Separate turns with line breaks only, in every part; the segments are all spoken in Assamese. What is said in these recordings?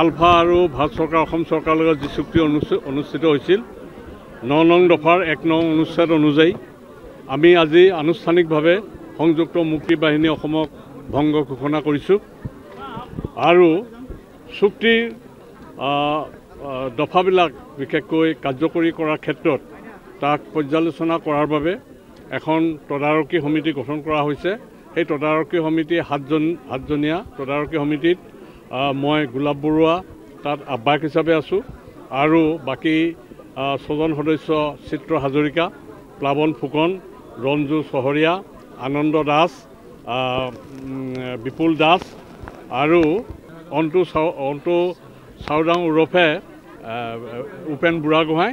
আলফা আৰু ভাৰত চৰকাৰ অসম চৰকাৰৰ লগত যি চুক্তি অনুষ্ঠিত হৈছিল ন নং দফাৰ এক নং অনুচ্ছেদ অনুযায়ী আমি আজি আনুষ্ঠানিকভাৱে সংযুক্ত মুক্তি বাহিনী অসমক ভংগ ঘোষণা কৰিছোঁ আৰু চুক্তিৰ দফাবিলাক বিশেষকৈ কাৰ্যকৰী কৰাৰ ক্ষেত্ৰত তাক পৰ্যালোচনা কৰাৰ বাবে এখন তদাৰকী সমিতি গঠন কৰা হৈছে সেই তদাৰকী সমিতি সাতজন সাতজনীয়া তদাৰকী সমিতিত মই গোলাপ বৰুৱা তাত আহ্বায়ক হিচাপে আছোঁ আৰু বাকী ছজন সদস্য চিত্ৰ হাজৰিকা প্লাৱন ফুকন ৰঞ্জু চহৰীয়া আনন্দ দাস বিপুল দাস আৰু অন্তু অন্তু চাওদাং ওৰফে উপেন বুঢ়াগোহাঁই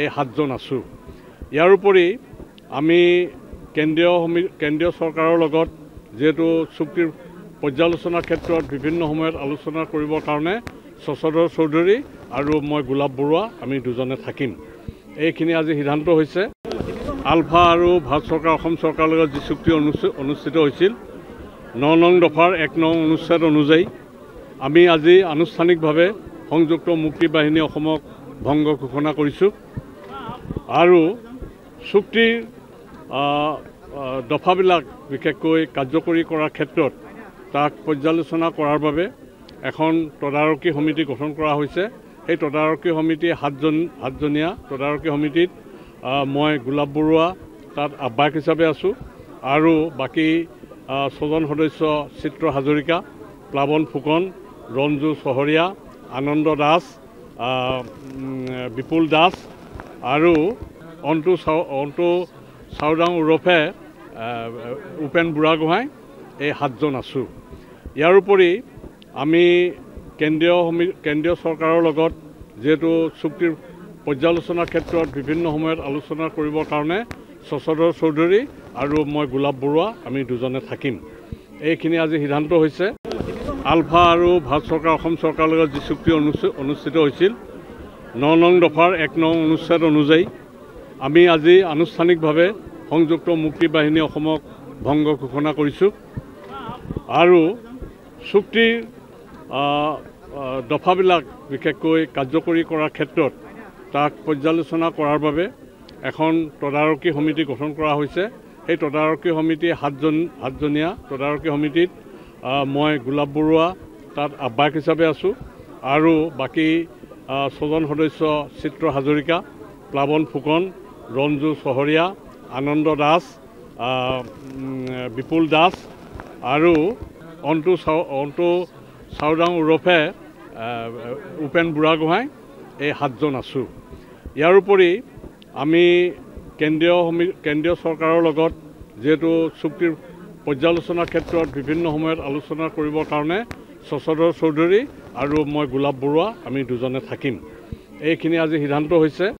এই সাতজন আছোঁ ইয়াৰ উপৰি আমি কেন্দ্ৰীয় সমি কেন্দ্ৰীয় চৰকাৰৰ লগত যিহেতু চুক্তিৰ পৰ্যালোচনাৰ ক্ষেত্ৰত বিভিন্ন সময়ত আলোচনা কৰিবৰ কাৰণে সচদৰ চৌধুৰী আৰু মই গোলাপ বৰুৱা আমি দুজনে থাকিম এইখিনি আজি সিদ্ধান্ত হৈছে আলফা আৰু ভাৰত চৰকাৰ অসম চৰকাৰৰ লগত যি চুক্তি অনুষ্ঠিত হৈছিল ন নং দফাৰ এক নং অনুচ্ছেদ অনুযায়ী আমি আজি আনুষ্ঠানিকভাৱে সংযুক্ত মুক্তি বাহিনী অসমক ভংগ ঘোষণা কৰিছোঁ আৰু চুক্তিৰ দফাবিলাক বিশেষকৈ কাৰ্যকৰী কৰাৰ ক্ষেত্ৰত তাক পৰ্যালোচনা কৰাৰ বাবে এখন তদাৰকী সমিতি গঠন কৰা হৈছে সেই তদাৰকী সমিতি সাতজন সাতজনীয়া তদাৰকী সমিতিত মই গোলাপ বৰুৱা তাত আহ্বায়ক হিচাপে আছোঁ আৰু বাকী ছজন সদস্য চিত্ৰ হাজৰিকা প্লাৱন ফুকন ৰঞ্জু চহৰীয়া আনন্দ দাস বিপুল দাস আৰু অন্তু চাও অন্তু চাওদাং ওৰফে উপেন বুঢ়াগোহাঁই এই সাতজন আছোঁ ইয়াৰোপৰি আমি কেন্দ্ৰীয় সমি কেন্দ্ৰীয় চৰকাৰৰ লগত যিহেতু চুক্তিৰ পৰ্যালোচনাৰ ক্ষেত্ৰত বিভিন্ন সময়ত আলোচনা কৰিবৰ কাৰণে শশধৰ চৌধুৰী আৰু মই গোলাপ বৰুৱা আমি দুজনে থাকিম এইখিনি আজি সিদ্ধান্ত হৈছে আলফা আৰু ভাৰত চৰকাৰ অসম চৰকাৰৰ লগত যি চুক্তি অনুষ্ঠিত হৈছিল ন নং দফাৰ এক নং অনুচ্ছেদ অনুযায়ী আমি আজি আনুষ্ঠানিকভাৱে সংযুক্ত মুক্তি বাহিনী অসমক ভংগ ঘোষণা কৰিছোঁ আৰু চুক্তিৰ দফাবিলাক বিশেষকৈ কাৰ্যকৰী কৰাৰ ক্ষেত্ৰত তাক পৰ্যালোচনা কৰাৰ বাবে এখন তদাৰকী সমিতি গঠন কৰা হৈছে সেই তদাৰকী সমিতি সাতজন সাতজনীয়া তদাৰকী সমিতিত মই গোলাপ বৰুৱা তাত আহ্বায়ক হিচাপে আছোঁ আৰু বাকী ছজন সদস্য চিত্ৰ হাজৰিকা প্লাৱন ফুকন ৰঞ্জু চহৰীয়া আনন্দ দাস বিপুল দাস আৰু অন্তু অন্তু চাওদাং ওৰফে উপেন বুঢ়াগোহাঁই এই সাতজন আছোঁ ইয়াৰোপৰি আমি কেন্দ্ৰীয় সমি কেন্দ্ৰীয় চৰকাৰৰ লগত যিহেতু চুক্তিৰ পৰ্যালোচনাৰ ক্ষেত্ৰত বিভিন্ন সময়ত আলোচনা কৰিবৰ কাৰণে শশধৰ চৌধুৰী আৰু মই গোলাপ বৰুৱা আমি দুজনে থাকিম এইখিনি আজি সিদ্ধান্ত হৈছে